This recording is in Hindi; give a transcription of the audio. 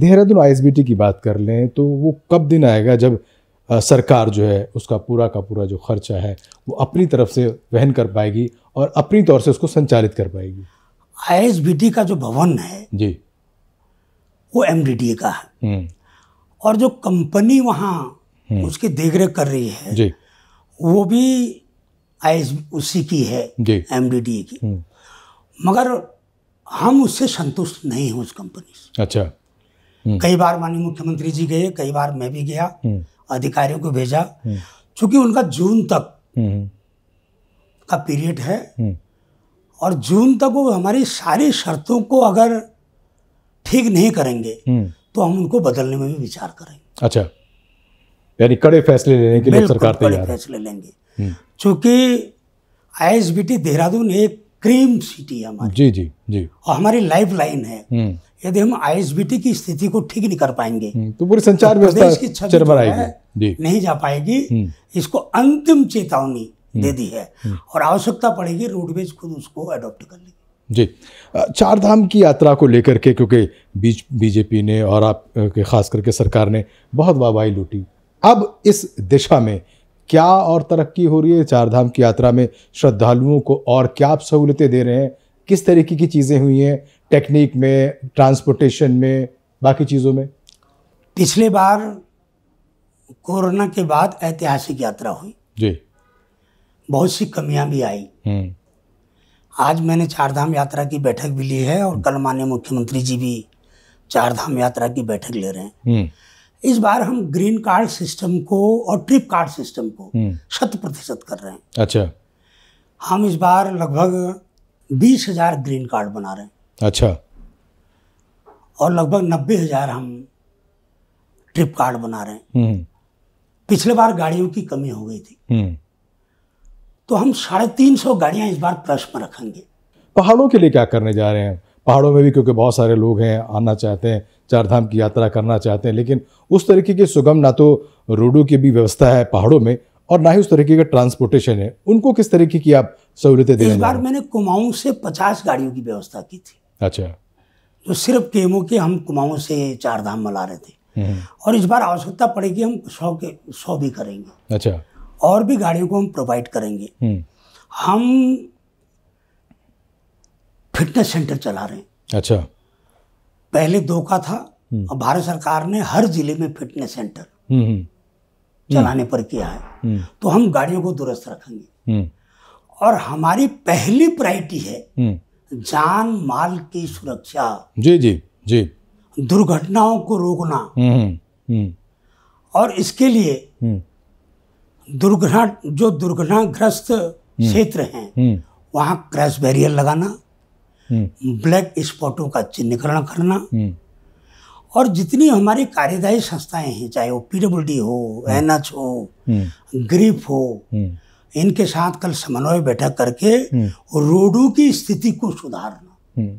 देहरादून आईएसबीटी की बात कर लें तो वो कब दिन आएगा जब सरकार जो है उसका पूरा का पूरा जो खर्चा है वो अपनी तरफ से वहन कर पाएगी और अपनी तौर से उसको संचालित कर पाएगी आईएसबीटी का जो भवन है जी वो एम का है हम्म। और जो कंपनी वहाँ हम्म। उसकी रेख कर रही है जी वो भी आई उसी की है एम की हम्म। मगर हम उससे संतुष्ट नहीं हैं उस कंपनी से अच्छा हम्म। कई बार माननीय मुख्यमंत्री जी गए कई बार मैं भी गया हम्म। अधिकारियों को भेजा हम्म। चूंकि उनका जून तक का पीरियड है और जून तक वो हमारी सारी शर्तों को अगर ठीक नहीं करेंगे तो हम उनको बदलने में भी विचार करेंगे अच्छा यानी कड़े फैसले लेने के लिए सरकार कड़े फैसले लेंगे चूंकि आई देहरादून एक क्रीम सिटी है हमारी जी जी जी और हमारी लाइफ लाइन है यदि हम आईएसबीटी की स्थिति को ठीक नहीं कर पाएंगे हम्म, तो पूरी संचार तो व्यवस्था तो छवि नहीं जा पाएगी हम्म। इसको अंतिम चेतावनी हम्म। दे दी है और आवश्यकता पड़ेगी रोडवेज खुद उसको अडॉप्ट कर लेगी जी चार धाम की यात्रा को लेकर के क्योंकि बीच बीजेपी ने और आप के खास करके सरकार ने बहुत वाहवाही लूटी अब इस दिशा में क्या और तरक्की हो रही है चार धाम की यात्रा में श्रद्धालुओं को और क्या आप सहूलतें दे रहे हैं किस तरीके की चीज़ें हुई हैं टेक्निक में ट्रांसपोर्टेशन में बाकी चीज़ों में पिछले बार कोरोना के बाद ऐतिहासिक यात्रा हुई जी बहुत सी कमियां भी आई हम्म। आज मैंने चारधाम यात्रा की बैठक भी ली है और कल माननीय मुख्यमंत्री जी भी चारधाम यात्रा की बैठक ले रहे हैं हम्म। इस बार हम ग्रीन कार्ड सिस्टम को और ट्रिप कार्ड सिस्टम को हम्म। शत प्रतिशत कर रहे हैं अच्छा हम इस बार लगभग बीस हजार ग्रीन कार्ड बना रहे हैं अच्छा और लगभग नब्बे हज़ार हम ट्रिप कार्ड बना रहे हैं हम्म। पिछले बार गाड़ियों की कमी हो गई थी हम्म। तो हम साढ़े तीन सौ गाड़ियां इस बार प्लस में रखेंगे पहाड़ों के लिए क्या करने जा रहे हैं पहाड़ों में भी क्योंकि बहुत सारे लोग हैं आना चाहते हैं चार धाम की यात्रा करना चाहते हैं लेकिन उस तरीके की सुगम ना तो रोडों की भी व्यवस्था है पहाड़ों में और ना ही उस तरीके का ट्रांसपोर्टेशन है उनको किस तरीके की आप सहूलियतें देंगे इस बार मैंने कुमाऊं से पचास गाड़ियों की व्यवस्था की थी अच्छा जो सिर्फ केमो के हम कुमाऊँ से चार धाम मला रहे थे हम्म। और इस बार आवश्यकता पड़ेगी हम सौ के सौ भी करेंगे अच्छा और भी गाड़ियों को हम प्रोवाइड करेंगे हम्म। हम फिटनेस सेंटर चला रहे हैं अच्छा पहले दो का था और हम्म। भारत सरकार ने हर जिले में फिटनेस सेंटर चलाने पर किया है तो हम गाड़ियों को दुरुस्त रखेंगे और हमारी पहली प्रायोरिटी है जान माल की सुरक्षा जी जी जी दुर्घटनाओं को रोकना हम्म, हम्म, हम्म। और इसके लिए हम्म। दुर्घटना जो दुर्घटनाग्रस्त क्षेत्र हैं वहाँ क्रैश बैरियर लगाना ब्लैक स्पॉटों का चिन्हकरण करना और जितनी हमारी कार्यदायी संस्थाएं हैं चाहे वो पीडब्ल्यूडी हो एच हो ग्रीफ हो इनके साथ कल समन्वय बैठक करके हम्म। रोडों की स्थिति को सुधारना हम्म।